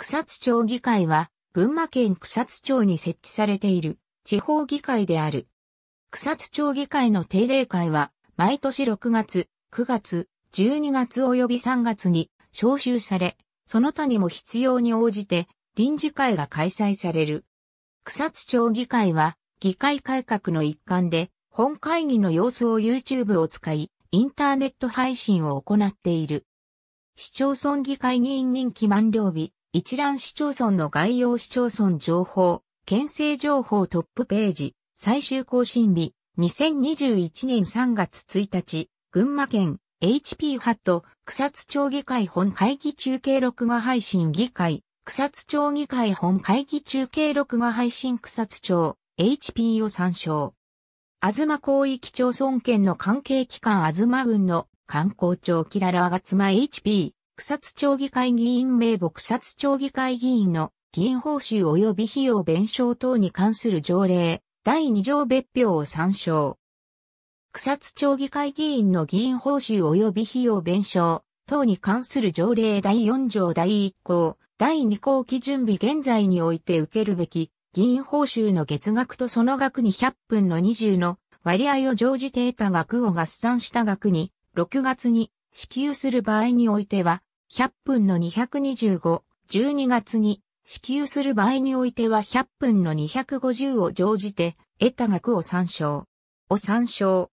草津町議会は、群馬県草津町に設置されている地方議会である。草津町議会の定例会は、毎年6月、9月、12月及び3月に招集され、その他にも必要に応じて臨時会が開催される。草津町議会は、議会改革の一環で、本会議の様子を YouTube を使い、インターネット配信を行っている。市町村議会議員任期満了日、一覧市町村の概要市町村情報、県政情報トップページ、最終更新日、2021年3月1日、群馬県 HP ハット草津町議会本会議中継録画配信議会、草津町議会本会議中継録画配信草津町 HP を参照。あずま広域町村県の関係機関あずま郡の観光庁キララアガツマ HP 草津町議会議員名簿草津町議会議員の議員報酬及び費用弁償等に関する条例、第2条別表を参照。草津町議会議員の議員報酬及び費用弁償等に関する条例第4条第1項、第2項基準日現在において受けるべき議員報酬の月額とその額に100分の20の割合を常時定た額を合算した額に6月に支給する場合においては100分の225、12月に支給する場合においては100分の250を乗じて得た額を参照。を参照。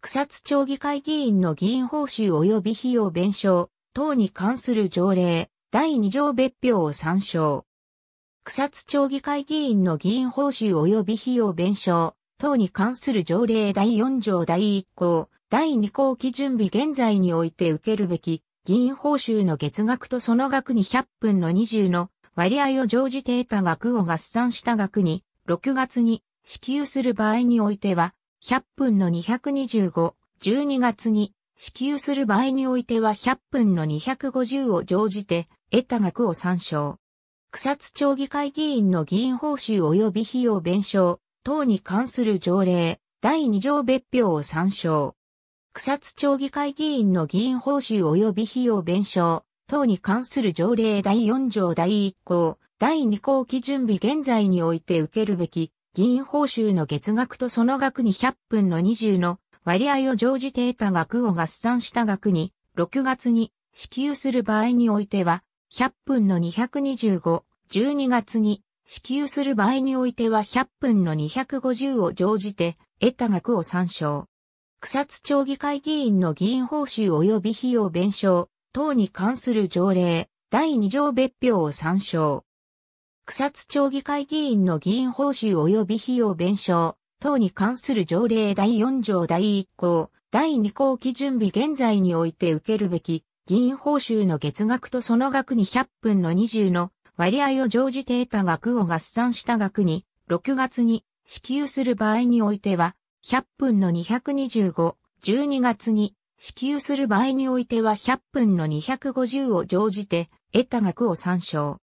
草津町議会議員の議員報酬及び費用弁償等に関する条例第2条別表を参照。草津町議会議員の議員報酬及び費用弁償等に関する条例第4条第1項、第2項基準日現在において受けるべき議員報酬の月額とその額に100分の20の割合を常時定た額を合算した額に、6月に支給する場合においては、100分の225、12月に支給する場合においては100分の250を乗じて得た額を参照。草津町議会議員の議員報酬及び費用弁償等に関する条例第2条別表を参照。草津町議会議員の議員報酬及び費用弁償等に関する条例第4条第1項、第2項基準日現在において受けるべき議員報酬の月額とその額に100分の20の割合を常時定た額を合算した額に6月に支給する場合においては100分の225、12月に支給する場合においては100分の250を乗じて得た額を参照。草津町議会議員の議員報酬及び費用弁償等に関する条例第2条別表を参照。草津町議会議員の議員報酬及び費用弁償等に関する条例第4条第1項、第2項基準日現在において受けるべき議員報酬の月額とその額に100分の20の割合を常時定た額を合算した額に6月に支給する場合においては100分の225、12月に支給する場合においては100分の250を乗じて得た額を参照。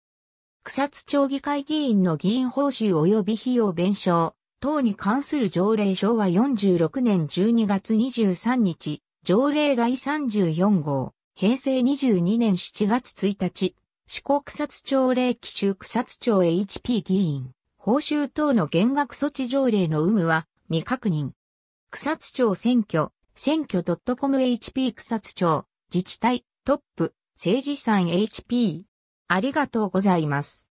草津町議会議員の議員報酬及び費用弁償等に関する条例昭和46年12月23日、条例第34号、平成22年7月1日、四国草津町令期州草津町 HP 議員、報酬等の減額措置条例の有無は、未確認。草津町選挙、選挙 .comhp 草津町、自治体、トップ、政治ん HP。ありがとうございます。